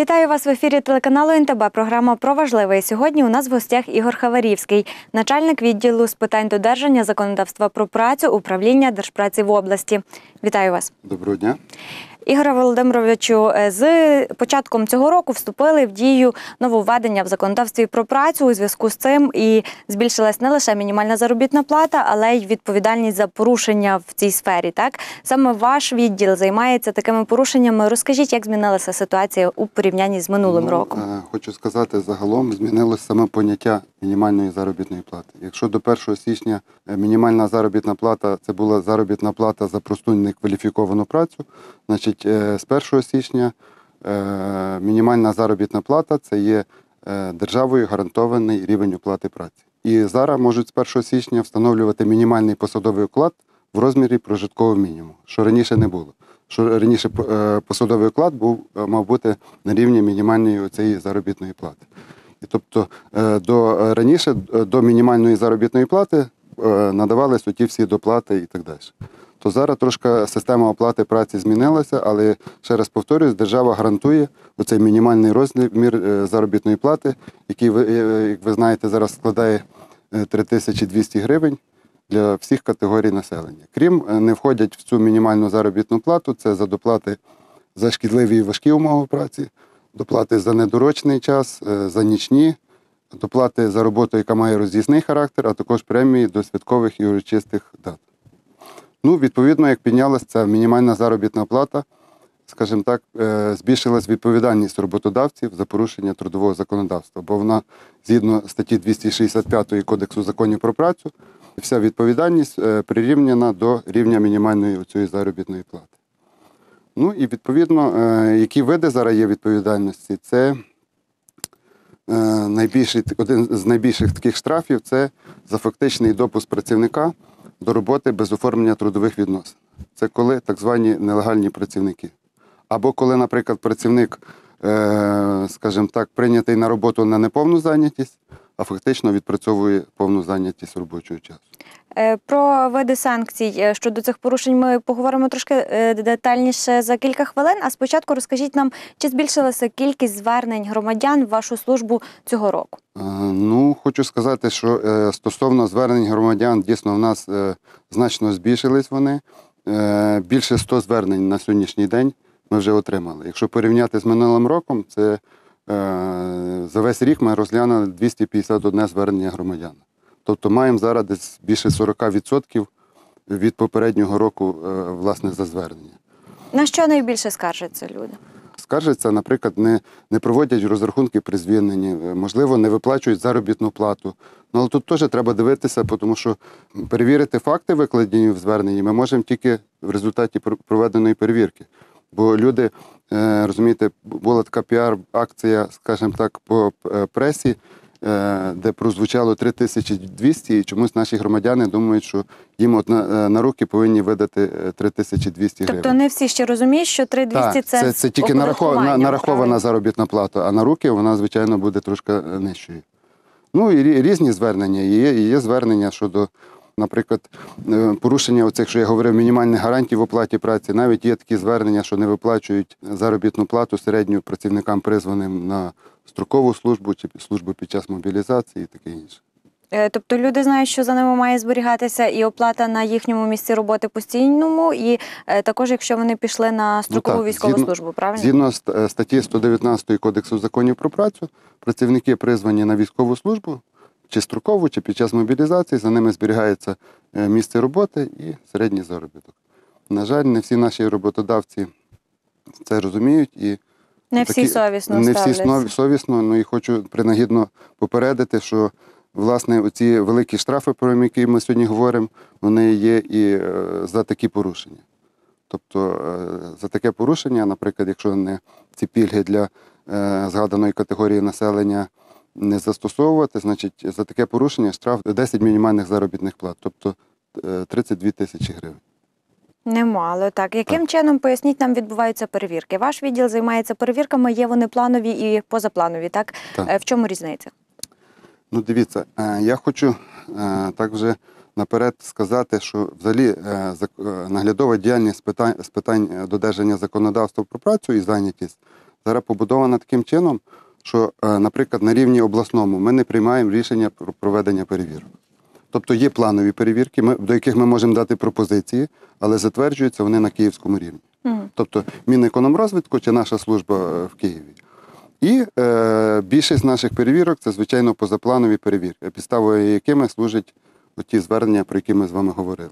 Вітаю вас в ефірі телеканалу НТБ. Програма про важливе. Сьогодні у нас в гостях Ігор Хаварівський, начальник відділу з питань додержання законодавства про працю управління держпраці в області. Вітаю вас. Доброго дня. Ігоре Володимировичу, е, з початком цього року вступили в дію нововведення в законодавстві про працю у зв'язку з цим і збільшилась не лише мінімальна заробітна плата, але й відповідальність за порушення в цій сфері. Так саме ваш відділ займається такими порушеннями. Розкажіть, як змінилася ситуація у порівнянні з минулим ну, роком? Е, хочу сказати, загалом змінилось саме поняття мінімальної заробітної плати. Якщо до 1 січня е, мінімальна заробітна плата це була заробітна плата за просту некваліфіковану працю, значить Значить, е, з 1 січня е, мінімальна заробітна плата це є е, державою гарантований рівень оплати праці. І зараз можуть з 1 січня встановлювати мінімальний посадовий оклад в розмірі прожиткового мінімуму, що раніше не було. Що раніше посадовий оклад був, мав бути на рівні мінімальної цієї заробітної плати. І тобто до раніше до мінімальної заробітної плати надавались оті всі доплати і так далі то зараз трошки система оплати праці змінилася, але ще раз повторюсь, держава гарантує оцей мінімальний розмір е, заробітної плати, який е, як ви знаєте, зараз складає 3200 е, гривень. Для всіх категорій населення. Крім не входять в цю мінімальну заробітну плату, це за доплати за шкідливі і важкі умови праці, доплати за недорочний час, за нічні, доплати за роботу, яка має роз'їзний характер, а також премії до святкових і урочистих дат. Ну, відповідно, як піднялася ця мінімальна заробітна плата, скажімо так, е, збільшилась відповідальність роботодавців за порушення трудового законодавства, бо вона згідно статті 265 Кодексу законів про працю, вся відповідальність е, прирівняна до рівня мінімальної цієї заробітної плати. Ну і відповідно, е, які види зараз є відповідальності, це найбільший, один з найбільших таких штрафів це за фактичний допуск працівника до роботи без оформлення трудових відносин. Це коли так звані нелегальні працівники. Або коли, наприклад, працівник, е, скажімо так, прийнятий на роботу на неповну зайнятість, а фактично відпрацьовує повну зайнятість робочого часу. Е, про види санкцій е, щодо цих порушень ми поговоримо трошки е, детальніше за кілька хвилин. А спочатку розкажіть нам, чи збільшилася кількість звернень громадян в вашу службу цього року? Ну хочу сказати, що стосовно звернень громадян, дійсно в нас значно збільшились вони. Більше 100 звернень на сьогоднішній день ми вже отримали. Якщо порівняти з минулим роком, це Е, за весь рік ми розглянули 251 звернення громадян. Тобто маємо зараз десь більше 40% від попереднього року е, власне за звернення. На що найбільше скаржаться люди? Скаржаться, наприклад, не не проводять розрахунки при звільненні, е, можливо, не виплачують заробітну плату. Ну, Але тут теж треба дивитися, тому що перевірити факти, викладені в зверненні, ми можемо тільки в результаті проведеної перевірки. Бо люди Е, розумієте, була така піар-акція, скажімо так, по е, пресі, е, де прозвучало 3200, і чомусь наші громадяни думають, що їм от на, на руки повинні видати 3200 гривень. Тобто не всі ще розуміють, що 3200 – це це, це тільки нарахована, нарахована заробітна плата, а на руки вона, звичайно, буде трошки нижчою. Ну і різні звернення. Є, є звернення щодо Наприклад, е, порушення оцих, що я говорив, мінімальних гарантій в оплаті праці, навіть є такі звернення, що не виплачують заробітну плату середню працівникам, призваним на строкову службу чи службу під час мобілізації, і таке інше. Е, тобто люди знають, що за ними має зберігатися і оплата на їхньому місці роботи постійному, і е, також, якщо вони пішли на ну строкову ну, так, військову згідно, службу, правильно? Згідно статті 119 Кодексу законів про працю, працівники призвані на військову службу чи строково, чи під час мобілізації, за ними зберігається е, місце роботи і середній заробіток. На жаль, не всі наші роботодавці це розуміють і не всі такі, совісно не всі ставляться. совісно. Ну і хочу принагідно попередити, що власне оці великі штрафи, про які ми сьогодні говоримо, вони є і е, за такі порушення. Тобто е, за таке порушення, наприклад, якщо не ці пільги для згаданої категорії населення не застосовувати, значить, за таке порушення штраф 10 мінімальних заробітних плат, тобто 32 е, тисячі гривень. Немало так. Яким так. чином поясніть, нам відбуваються перевірки? Ваш відділ займається перевірками, є вони планові і позапланові. Так, так. Е, в чому різниця? Ну, дивіться, е, я хочу так вже наперед сказати, що взагалі наглядова діяльність питань з питань додержання законодавства про працю і зайнятість зараз побудована таким чином, що, е, наприклад, на рівні обласному ми не приймаємо рішення про проведення перевірок. Тобто є планові перевірки, до яких ми можемо дати пропозиції, але затверджуються вони на київському рівні. Угу. Тобто Мінекономрозвитку чи наша служба е, в Києві. І е, більшість наших перевірок це, звичайно, позапланові перевірки, підставою якими служать ті звернення, про які ми з вами говорили.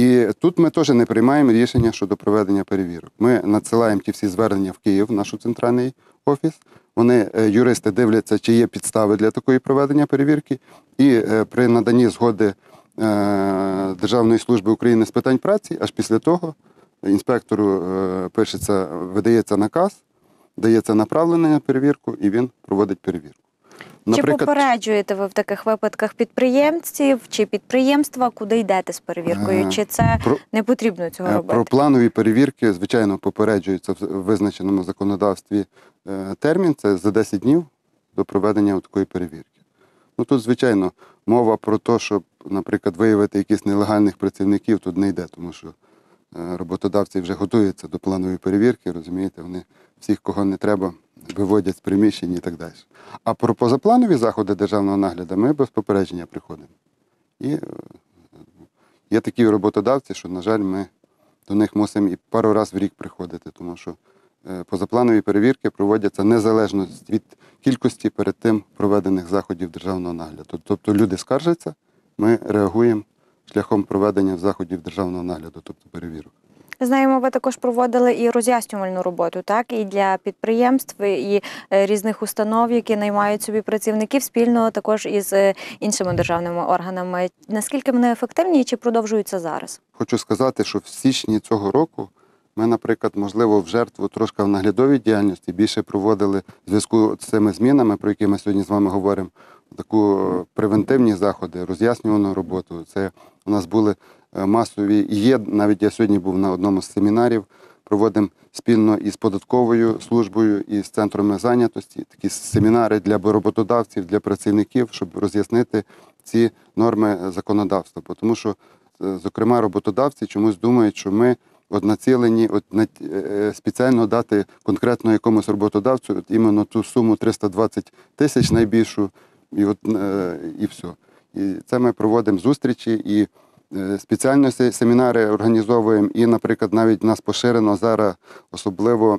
І тут ми теж не приймаємо рішення щодо проведення перевірок. Ми надсилаємо ті всі звернення в Київ, в наш центральний офіс. Вони е, юристи дивляться, чи є підстави для такої проведення перевірки, і е, при наданні згоди е, Державної служби України з питань праці, аж після того інспектору пишеться, видається наказ, дається направлення на перевірку, і він проводить перевірку. Наприклад, чи попереджуєте ви в таких випадках підприємців чи підприємства, куди йдете з перевіркою? Е, чи це про, не потрібно цього е, робити? Про планові перевірки, звичайно, попереджується в визначеному законодавстві е, термін. Це за 10 днів до проведення такої перевірки. Ну тут, звичайно, мова про те, щоб, наприклад, виявити якісь нелегальних працівників, тут не йде, тому що Е, роботодавці вже готуються до планової перевірки, розумієте, вони всіх, кого не треба, виводять з приміщень і так далі. А про позапланові заходи державного нагляду ми без попередження приходимо. І е, є такі роботодавці, що, на жаль, ми до них мусимо і пару разів в рік приходити, тому що е, позапланові перевірки проводяться незалежно від кількості перед тим проведених заходів державного нагляду. Тобто люди скаржаться, ми реагуємо шляхом проведення заходів державного нагляду, тобто перевірок. Знаємо, ви також проводили і роз'яснювальну роботу, так і для підприємств, і е, різних установ, які наймають собі працівників спільно також із е, іншими державними органами. Наскільки вони ефективні і чи продовжуються зараз? Хочу сказати, що в січні цього року ми, наприклад, можливо, в жертву трошки в наглядовій діяльності більше проводили в зв'язку з цими змінами, про які ми сьогодні з вами говоримо. Таку е, превентивні заходи, роз'яснювану роботу. Це у нас були е, масові і є. Навіть я сьогодні був на одному з семінарів. Проводимо спільно із податковою службою і з центрами зайнятості такі семінари для роботодавців, для працівників, щоб роз'яснити ці норми законодавства. Тому що, е, зокрема, роботодавці чомусь думають, що ми от націлені, от на е, е, спеціально дати конкретно якомусь роботодавцю от іменно ту суму 320 тисяч найбільшу, і от е, і все. І це ми проводимо зустрічі і спеціально семінари організовуємо. І, наприклад, навіть нас поширено зараз, особливо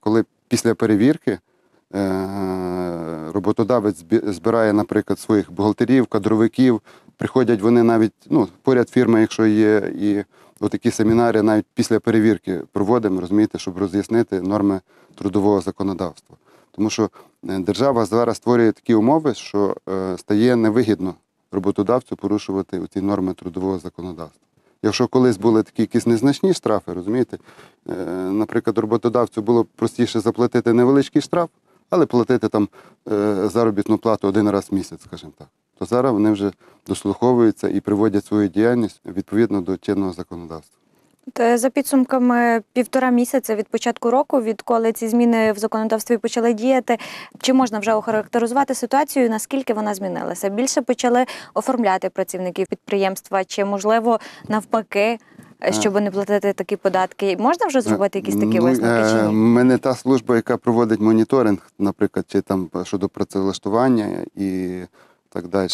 коли після перевірки. Роботодавець збирає, наприклад, своїх бухгалтерів, кадровиків. Приходять вони навіть ну, поряд фірми, якщо є і Отакі семінари навіть після перевірки проводимо, розумієте, щоб роз'яснити норми трудового законодавства. Тому що е, держава зараз створює такі умови, що е, стає невигідно роботодавцю порушувати ці норми трудового законодавства. Якщо колись були такі якісь незначні штрафи, розумієте, е, наприклад, роботодавцю було простіше заплатити невеличкий штраф, але платити там заробітну плату один раз в місяць, скажімо так то зараз вони вже дослуховуються і приводять свою діяльність відповідно до чинного законодавства. За підсумками півтора місяця від початку року, відколи ці зміни в законодавстві почали діяти, чи можна вже охарактеризувати ситуацію, наскільки вона змінилася? Більше почали оформляти працівників підприємства, чи можливо навпаки, е. щоб не платити такі податки, можна вже зробити якісь такі ну, висновки? чи е, Ми не та служба, яка проводить моніторинг, наприклад, чи там щодо працевлаштування і так далі.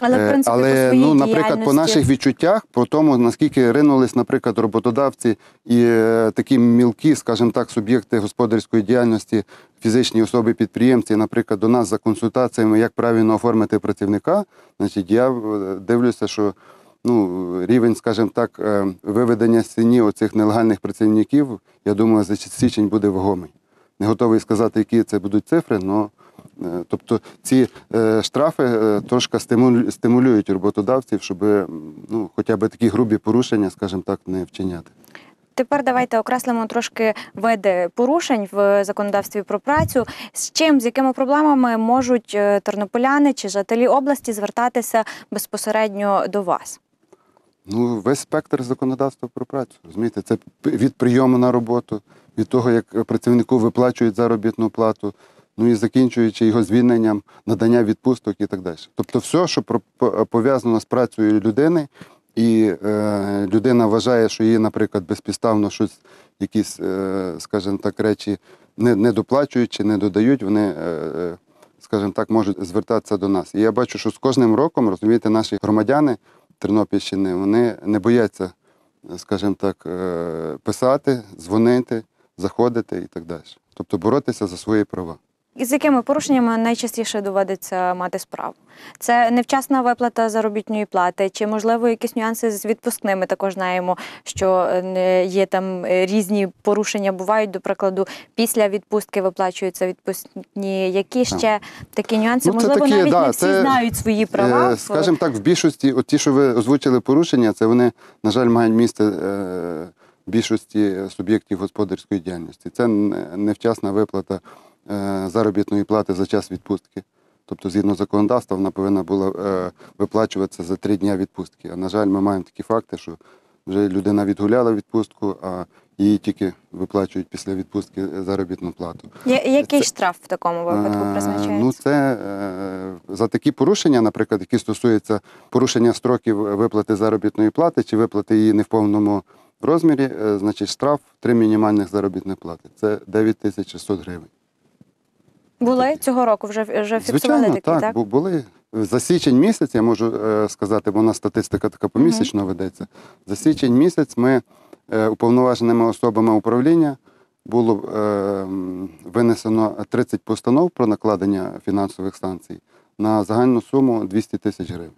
Але, в е, принципі, Але, по ну, наприклад, по наших відчуттях, по тому, наскільки ринулись, наприклад, роботодавці і е, такі мілкі, скажімо так, суб'єкти господарської діяльності, фізичні особи-підприємці, наприклад, до нас за консультаціями, як правильно оформити працівника, значить, я е, дивлюся, що ну, Рівень, скажімо так, виведення ціні оцих нелегальних працівників, я думаю, за січень буде вагомий. Не готовий сказати, які це будуть цифри, але Е, тобто ці е, штрафи е, трошки стимулюють роботодавців, щоб ну, хоча б такі грубі порушення, скажімо так, не вчиняти. Тепер давайте окреслимо трошки види порушень в законодавстві про працю. З чим з якими проблемами можуть тернополяни чи жителі області звертатися безпосередньо до вас? Ну, весь спектр законодавства про працю. Розумієте, це від прийому на роботу, від того, як працівнику виплачують заробітну плату ну і закінчуючи його звільненням, надання відпусток і так далі. Тобто, все, що пов'язано з працею людини, і е, людина вважає, що її, наприклад, безпідставно щось, якісь, е, скажімо так, речі не, не доплачують чи не додають, вони. Е, е, скажімо так, можуть звертатися до нас. І я бачу, що з кожним роком, розумієте, наші громадяни Тернопільщини вони не бояться, скажімо так, е, писати, дзвонити, заходити і так далі. Тобто боротися за свої права. З якими порушеннями найчастіше доводиться мати справу? Це невчасна виплата заробітної плати, чи можливо якісь нюанси з відпускними? Також знаємо, що е, є там е, різні порушення бувають. До прикладу, після відпустки виплачуються відпускні. Які ще такі нюанси? Ну, можливо, такі, навіть да, не всі це, знають свої е, права. Скажімо так, в більшості, от ті, що ви озвучили порушення, це вони на жаль мають місце. в Більшості суб'єктів господарської діяльності це невчасна виплата Е, заробітної плати за час відпустки. Тобто, згідно законодавства, вона повинна була е, виплачуватися за три дні відпустки. А на жаль, ми маємо такі факти, що вже людина відгуляла відпустку, а її тільки виплачують після відпустки заробітну плату. який це, штраф в такому випадку е, призначається? Ну, це за такі порушення, наприклад, які стосуються порушення строків виплати заробітної плати чи виплати її не в повному розмірі, значить штраф три мінімальних заробітних плати. Це 9600 гривень. Були цього року вже вже фіксували Звичайно, такі, так? так? були. За січень місяць, я можу е, сказати, бо у нас статистика така помісячно ведеться. За січень місяць ми е, уповноваженими особами управління було е, винесено 30 постанов про накладення фінансових санкцій на загальну суму 200 тисяч гривень.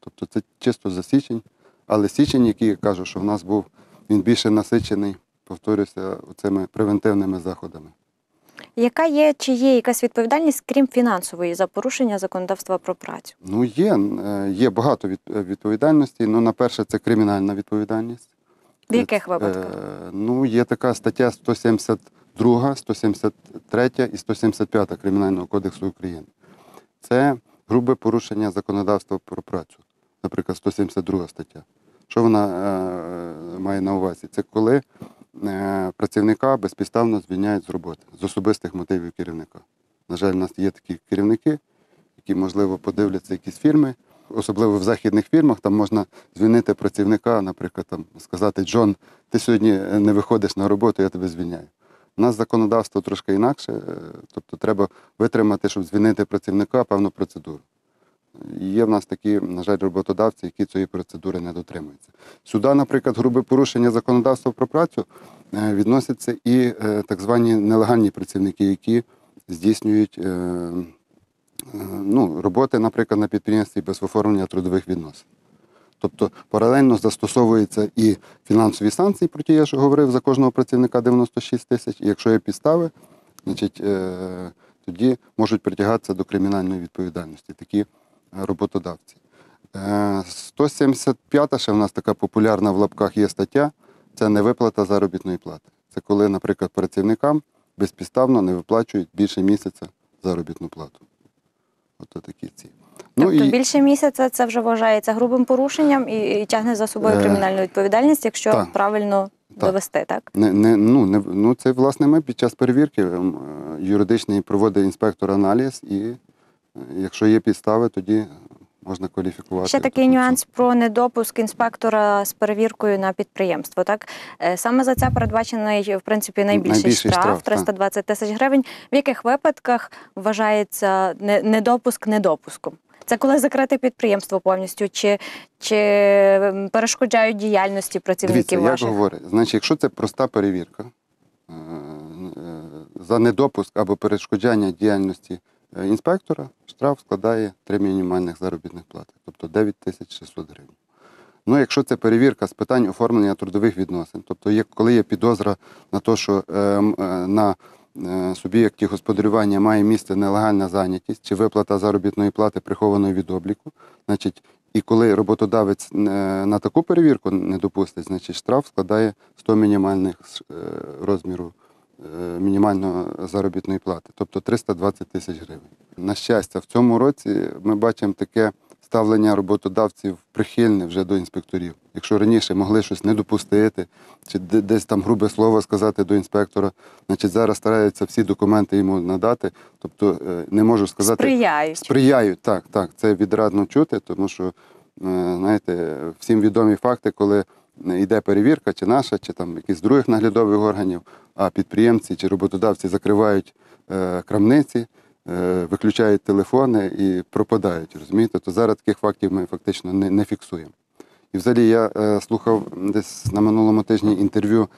Тобто це чисто за січень, але січень, який я кажу, що в нас був, він більше насичений, повторюся, цими превентивними заходами. Яка є чи є якась відповідальність, крім фінансової, за порушення законодавства про працю? Ну є е, є багато е, відповідальності. Ну на перше, це кримінальна відповідальність. В яких е, випадках? Ну є така стаття 172, 173 і 175 кримінального кодексу України. Це грубе порушення законодавства про працю, наприклад, 172 стаття. Що вона має на увазі? Це коли Е, працівника безпідставно звільняють з роботи з особистих мотивів керівника. На жаль, у нас є такі керівники, які, можливо, подивляться якісь фірми, Особливо в західних фірмах там можна звільнити працівника, наприклад, там сказати Джон, ти сьогодні не виходиш на роботу, я тебе звільняю. У нас законодавство трошки інакше, е, тобто треба витримати, щоб звільнити працівника певну процедуру. Є в нас такі, на жаль, роботодавці, які цієї процедури не дотримуються. Сюди, наприклад, грубе порушення законодавства про працю е, відносяться і е, так звані нелегальні працівники, які здійснюють е, ну, роботи, наприклад, на підприємстві без оформлення трудових відносин. Тобто паралельно застосовуються і фінансові санкції, про ті я ж говорив, за кожного працівника 96 тисяч, і якщо є підстави, значить, тоді можуть притягатися до кримінальної відповідальності. Такі роботодавці. 175-та е, ще в нас така популярна в лапках є стаття це невиплата заробітної плати. Це коли, наприклад, працівникам безпідставно не виплачують більше місяця заробітну плату. От такі ці. Ну тобто і... більше місяця це вже вважається грубим порушенням і, і тягне за собою е, кримінальну відповідальність, якщо та, правильно та. довести, так? Не, не, ну, не, ну, Це, власне, ми під час перевірки ем, е, юридичний проводить інспектор аналіз і Якщо є підстави, тоді можна кваліфікувати. Ще такий нюанс про недопуск інспектора з перевіркою на підприємство. Так е, саме за це передбачений в принципі найбільший, найбільший штраф, штраф 320 тисяч гривень. В яких випадках вважається недопуск недопуском? Це коли закрите підприємство повністю, чи чи ем, перешкоджають діяльності працівників? Дивіться, ваших? як говорю, значить, якщо це проста перевірка е, е, за недопуск або перешкоджання діяльності. Е, інспектора штраф складає 3 мінімальних заробітних плати, тобто 9600 гривень. Ну, якщо це перевірка з питань оформлення трудових відносин, тобто, є, коли є підозра на те, що е, е на е, суб'єкті господарювання має місце нелегальна зайнятість чи виплата заробітної плати прихованої від обліку, значить, і коли роботодавець на таку перевірку не допустить, значить штраф складає 100 мінімальних розмірів. Е, мінімальної заробітної плати, тобто 320 тисяч гривень. На щастя, в цьому році ми бачимо таке ставлення роботодавців прихильне вже до інспекторів. Якщо раніше могли щось не допустити, чи десь там грубе слово сказати до інспектора, значить зараз стараються всі документи йому надати. Тобто е, не можу сказати сприяють. Сприяють, так, так. Це відрадно чути, тому що е, знаєте, всім відомі факти, коли йде перевірка, чи наша, чи там якісь других наглядових органів, а підприємці чи роботодавці закривають е, крамниці, е, виключають телефони і пропадають. розумієте? То зараз таких фактів ми фактично не, не фіксуємо. І взагалі я е, слухав десь на минулому тижні інтерв'ю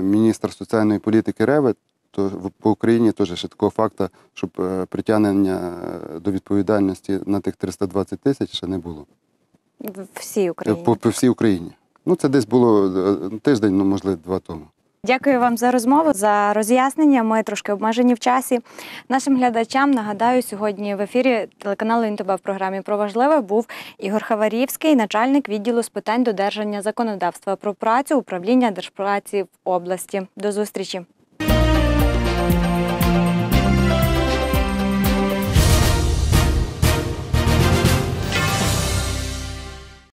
міністра соціальної політики Реви, то по Україні теж ще такого факту, щоб притягнення до відповідальності на тих 320 тисяч ще не було. В всій Україні. По, по всій Україні. Ну, це десь було е, тиждень, ну можливо, два тому. Дякую вам за розмову, за роз'яснення. Ми трошки обмежені в часі. Нашим глядачам нагадаю, сьогодні в ефірі телеканалу НТБ в програмі про важливе був Ігор Хаварівський, начальник відділу з питань додержання законодавства про працю управління держпраці в області. До зустрічі.